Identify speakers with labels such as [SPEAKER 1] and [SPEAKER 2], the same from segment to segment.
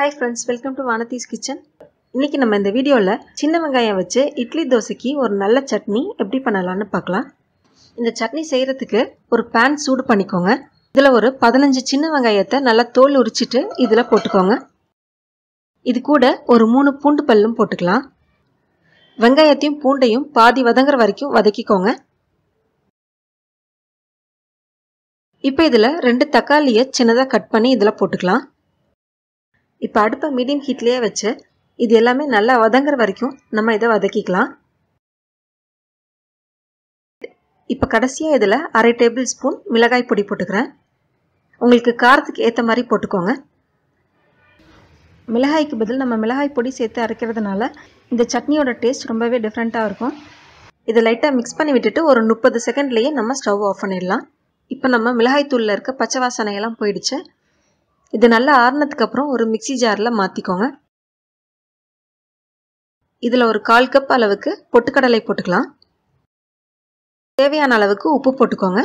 [SPEAKER 1] hi friends welcome to வானதீஸ் kitchen இன்றைக்கி நம்ம இந்த வீடியோவில் சின்ன வெங்காயம் வச்சு இட்லி தோசைக்கு ஒரு நல்ல சட்னி எப்படி பண்ணலான்னு பார்க்கலாம் இந்த சட்னி செய்கிறதுக்கு ஒரு பேன் சூடு பண்ணிக்கோங்க இதில் ஒரு பதினஞ்சு சின்ன வெங்காயத்தை நல்லா தோல் உரிச்சிட்டு இதில் போட்டுக்கோங்க இது கூட ஒரு மூணு பூண்டு பல்லும் போட்டுக்கலாம் வெங்காயத்தையும் பூண்டையும் பாதி வதங்குற வரைக்கும் வதக்கிக்கோங்க இப்போ இதில் ரெண்டு தக்காளியை சின்னதாக கட் பண்ணி இதில் போட்டுக்கலாம் இப்போ அடுப்பை மீடியம் ஹீட்லேயே வச்சு இது எல்லாமே நல்லா வதங்குற வரைக்கும் நம்ம இதை வதக்கிக்கலாம் இப்போ கடைசியாக இதில் அரை டேபிள் ஸ்பூன் மிளகாய் பொடி போட்டுக்கிறேன் உங்களுக்கு காரத்துக்கு ஏற்ற மாதிரி போட்டுக்கோங்க மிளகாய்க்கு பதில் நம்ம மிளகாய் பொடி சேர்த்து அரைக்கிறதுனால இந்த சட்னியோட டேஸ்ட் ரொம்பவே டிஃப்ரெண்ட்டாக இருக்கும் இதை லைட்டாக மிக்ஸ் பண்ணி விட்டுட்டு ஒரு முப்பது செகண்ட்லேயே நம்ம ஸ்டவ் ஆஃப் பண்ணிடலாம் இப்போ நம்ம மிளகாய் தூளில் இருக்க பச்சை வாசனையெல்லாம் போயிடுச்சு இது நல்லா ஆறுனதுக்கப்புறம் ஒரு மிக்சி ஜாரில் மாற்றிக்கோங்க இதில் ஒரு கால் கப் அளவுக்கு பொட்டுக்கடலை போட்டுக்கலாம் தேவையான அளவுக்கு உப்பு போட்டுக்கோங்க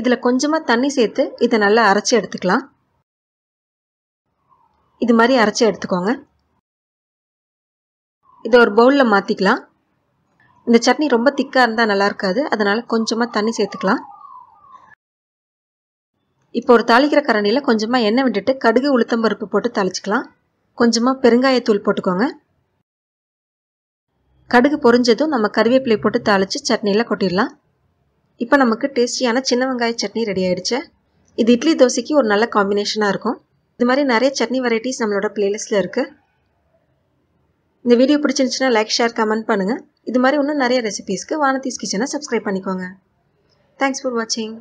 [SPEAKER 1] இதில் கொஞ்சமாக தண்ணி சேர்த்து இதை நல்லா அரைச்சி எடுத்துக்கலாம் இது மாதிரி அரைச்சி எடுத்துக்கோங்க இதை ஒரு பவுலில் மாற்றிக்கலாம் இந்த சட்னி ரொம்ப திக்காக இருந்தால் நல்லா இருக்காது அதனால் கொஞ்சமாக தண்ணி சேர்த்துக்கலாம் இப்போ ஒரு தாளிக்கிற கரண்டியில் கொஞ்சமாக எண்ணெய் விட்டுட்டு கடுகு உளுத்தம்பருப்பு போட்டு தாளிச்சிக்கலாம் கொஞ்சமாக பெருங்காயத்தூள் போட்டுக்கோங்க கடுகு பொரிஞ்சதும் நம்ம கருவேப்பிலை போட்டு தாளித்து சட்னியில் கொட்டிடலாம் இப்போ நமக்கு டேஸ்டியான சின்ன வெங்காய சட்னி ரெடி ஆகிடுச்சு இது இட்லி தோசைக்கு ஒரு நல்ல காம்பினேஷனாக இருக்கும் இது மாதிரி நிறைய சட்னி வெரைட்டிஸ் நம்மளோட பிளேலிஸ்ட்டில் இருக்குது இந்த வீடியோ பிடிச்சிருந்துச்சுன்னா லைக் ஷேர் கமெண்ட் பண்ணுங்கள் இது மாதிரி இன்னும் நிறைய ரெசிபீஸ்க்கு வானத்தீஸ் கிச்சனை சப்ஸ்கிரைப் பண்ணிக்கோங்க தேங்க்ஸ் ஃபார் வாட்சிங்